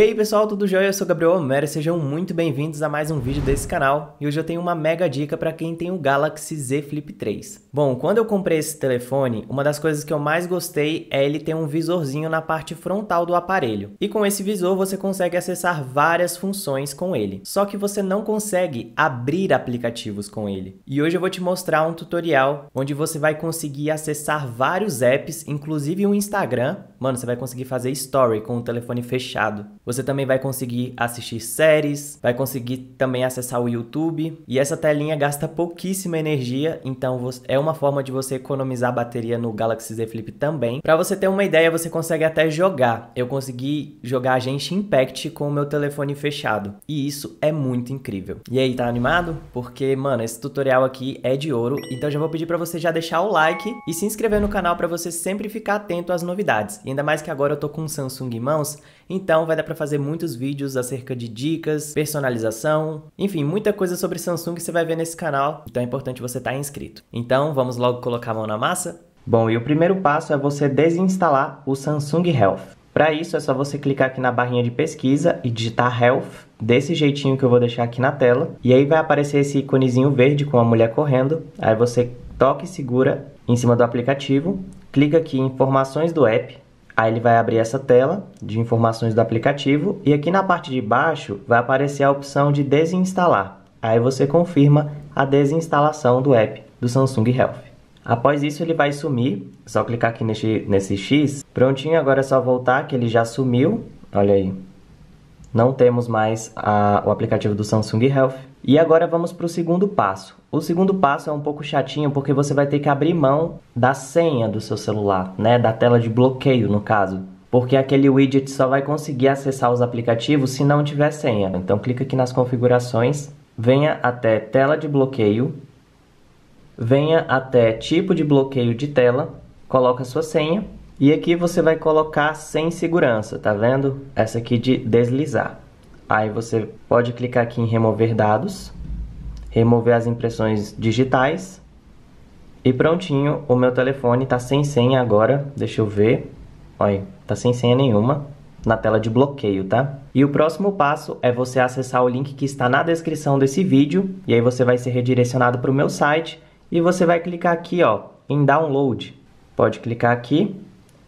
E aí pessoal, tudo jóia? Eu sou Gabriel Homero e sejam muito bem-vindos a mais um vídeo desse canal. E hoje eu tenho uma mega dica para quem tem o Galaxy Z Flip 3. Bom, quando eu comprei esse telefone, uma das coisas que eu mais gostei é ele ter um visorzinho na parte frontal do aparelho. E com esse visor você consegue acessar várias funções com ele. Só que você não consegue abrir aplicativos com ele. E hoje eu vou te mostrar um tutorial onde você vai conseguir acessar vários apps, inclusive o Instagram. Mano, você vai conseguir fazer story com o telefone fechado. Você também vai conseguir assistir séries, vai conseguir também acessar o YouTube. E essa telinha gasta pouquíssima energia, então é uma forma de você economizar bateria no Galaxy Z Flip também. Para você ter uma ideia, você consegue até jogar. Eu consegui jogar gente Impact com o meu telefone fechado. E isso é muito incrível. E aí, tá animado? Porque, mano, esse tutorial aqui é de ouro, então já vou pedir para você já deixar o like e se inscrever no canal para você sempre ficar atento às novidades. E ainda mais que agora eu tô com um Samsung em mãos, então vai dar para fazer muitos vídeos acerca de dicas, personalização, enfim, muita coisa sobre Samsung que você vai ver nesse canal, então é importante você estar tá inscrito. Então, vamos logo colocar a mão na massa? Bom, e o primeiro passo é você desinstalar o Samsung Health. Para isso é só você clicar aqui na barrinha de pesquisa e digitar Health, desse jeitinho que eu vou deixar aqui na tela. E aí vai aparecer esse iconezinho verde com a mulher correndo. Aí você toca e segura em cima do aplicativo, clica aqui em informações do app, Aí ele vai abrir essa tela de informações do aplicativo e aqui na parte de baixo vai aparecer a opção de desinstalar. Aí você confirma a desinstalação do app do Samsung Health. Após isso ele vai sumir, só clicar aqui nesse, nesse X. Prontinho, agora é só voltar que ele já sumiu, olha aí. Não temos mais a, o aplicativo do Samsung Health. E agora vamos para o segundo passo. O segundo passo é um pouco chatinho porque você vai ter que abrir mão da senha do seu celular, né? Da tela de bloqueio, no caso. Porque aquele widget só vai conseguir acessar os aplicativos se não tiver senha. Então clica aqui nas configurações, venha até tela de bloqueio, venha até tipo de bloqueio de tela, coloca sua senha e aqui você vai colocar sem segurança, tá vendo? Essa aqui de deslizar. Aí você pode clicar aqui em remover dados, remover as impressões digitais e prontinho, o meu telefone está sem senha agora, deixa eu ver, olha, tá sem senha nenhuma na tela de bloqueio, tá? E o próximo passo é você acessar o link que está na descrição desse vídeo e aí você vai ser redirecionado para o meu site e você vai clicar aqui, ó, em download. Pode clicar aqui,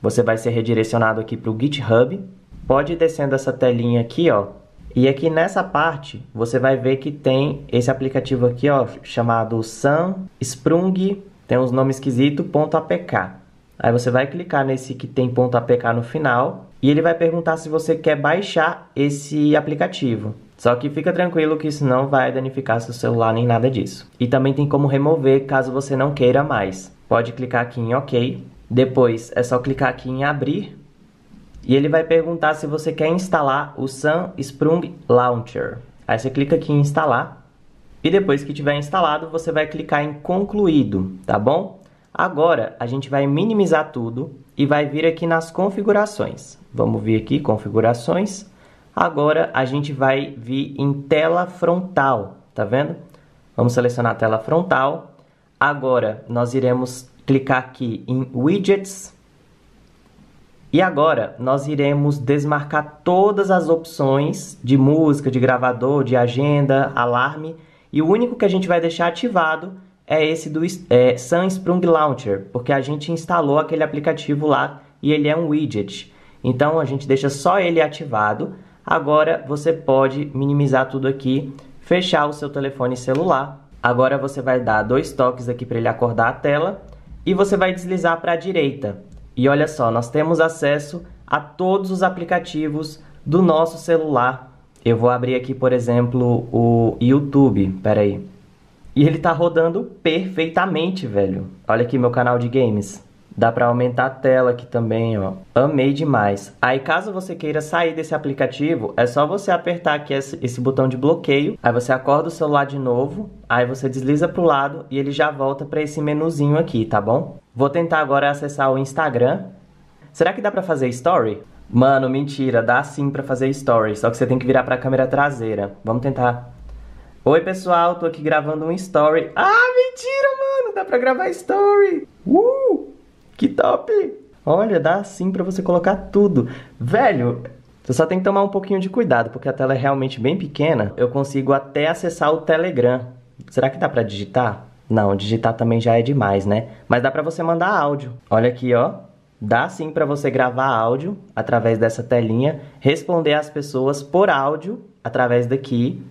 você vai ser redirecionado aqui para o GitHub. Pode ir descendo essa telinha aqui, ó, e aqui é nessa parte, você vai ver que tem esse aplicativo aqui, ó, chamado Sam Sprung, tem uns nomes esquisito, .apk. Aí você vai clicar nesse que tem .apk no final e ele vai perguntar se você quer baixar esse aplicativo. Só que fica tranquilo que isso não vai danificar seu celular nem nada disso. E também tem como remover caso você não queira mais. Pode clicar aqui em OK. Depois é só clicar aqui em abrir e ele vai perguntar se você quer instalar o Sun Sprung Launcher. Aí você clica aqui em instalar. E depois que tiver instalado, você vai clicar em concluído, tá bom? Agora a gente vai minimizar tudo e vai vir aqui nas configurações. Vamos vir aqui configurações. Agora a gente vai vir em tela frontal, tá vendo? Vamos selecionar a tela frontal. Agora nós iremos clicar aqui em widgets e agora nós iremos desmarcar todas as opções de música, de gravador, de agenda, alarme e o único que a gente vai deixar ativado é esse do é, Sprung Launcher, porque a gente instalou aquele aplicativo lá e ele é um widget. Então a gente deixa só ele ativado. Agora você pode minimizar tudo aqui, fechar o seu telefone celular. Agora você vai dar dois toques aqui para ele acordar a tela e você vai deslizar para a direita e olha só, nós temos acesso a todos os aplicativos do nosso celular. Eu vou abrir aqui, por exemplo, o YouTube. Pera aí. E ele tá rodando perfeitamente, velho. Olha aqui meu canal de games. Dá para aumentar a tela aqui também, ó. Amei demais. Aí caso você queira sair desse aplicativo, é só você apertar aqui esse, esse botão de bloqueio. Aí você acorda o celular de novo, aí você desliza pro lado e ele já volta para esse menuzinho aqui, tá bom? Vou tentar agora acessar o Instagram. Será que dá pra fazer story? Mano, mentira, dá sim pra fazer story, só que você tem que virar pra câmera traseira. Vamos tentar. Oi, pessoal, tô aqui gravando um story. Ah, mentira, mano, dá pra gravar story. Uh, que top. Olha, dá sim pra você colocar tudo. Velho, você só tem que tomar um pouquinho de cuidado, porque a tela é realmente bem pequena. Eu consigo até acessar o Telegram. Será que dá pra digitar? Não, digitar também já é demais, né? Mas dá para você mandar áudio. Olha aqui, ó. Dá sim para você gravar áudio através dessa telinha, responder às pessoas por áudio através daqui,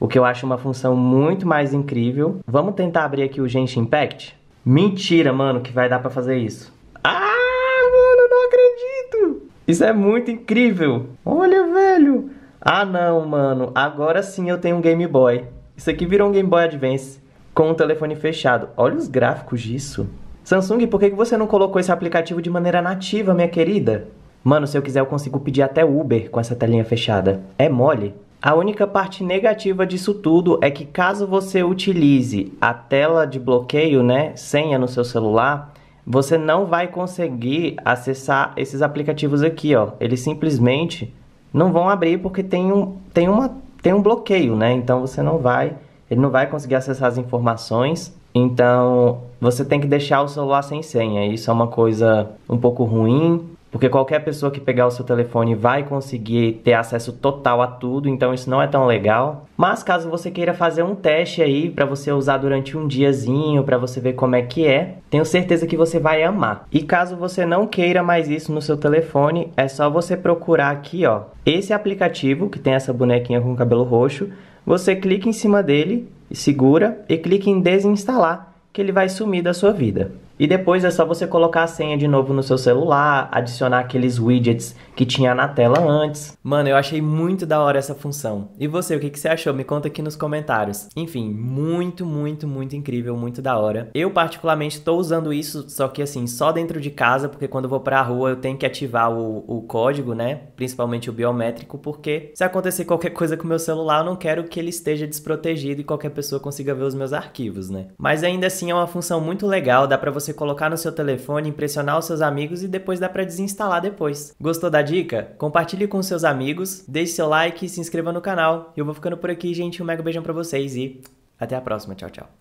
o que eu acho uma função muito mais incrível. Vamos tentar abrir aqui o Genshin Impact? Mentira, mano, que vai dar para fazer isso. Ah, mano, não acredito! Isso é muito incrível. Olha, velho. Ah, não, mano. Agora sim eu tenho um Game Boy. Isso aqui virou um Game Boy Advance com o telefone fechado. Olha os gráficos disso. Samsung, por que você não colocou esse aplicativo de maneira nativa, minha querida? Mano, se eu quiser eu consigo pedir até Uber com essa telinha fechada. É mole. A única parte negativa disso tudo é que caso você utilize a tela de bloqueio, né, senha no seu celular, você não vai conseguir acessar esses aplicativos aqui, ó. Eles simplesmente não vão abrir porque tem um, tem uma, tem um bloqueio, né? Então você não vai ele não vai conseguir acessar as informações. Então, você tem que deixar o celular sem senha. Isso é uma coisa um pouco ruim, porque qualquer pessoa que pegar o seu telefone vai conseguir ter acesso total a tudo, então isso não é tão legal. Mas caso você queira fazer um teste aí para você usar durante um diazinho, para você ver como é que é, tenho certeza que você vai amar. E caso você não queira mais isso no seu telefone, é só você procurar aqui, ó, esse aplicativo que tem essa bonequinha com cabelo roxo você clica em cima dele, segura e clica em desinstalar, que ele vai sumir da sua vida. E depois é só você colocar a senha de novo no seu celular, adicionar aqueles widgets que tinha na tela antes. Mano, eu achei muito da hora essa função. E você, o que, que você achou? Me conta aqui nos comentários. Enfim, muito, muito, muito incrível, muito da hora. Eu particularmente estou usando isso, só que assim, só dentro de casa, porque quando eu vou pra rua eu tenho que ativar o, o código, né? Principalmente o biométrico, porque se acontecer qualquer coisa com o meu celular, eu não quero que ele esteja desprotegido e qualquer pessoa consiga ver os meus arquivos, né? Mas ainda assim é uma função muito legal, dá pra você você colocar no seu telefone, impressionar os seus amigos e depois dá para desinstalar depois. Gostou da dica? Compartilhe com seus amigos, deixe seu like e se inscreva no canal. Eu vou ficando por aqui, gente. Um mega beijão para vocês e até a próxima. Tchau, tchau.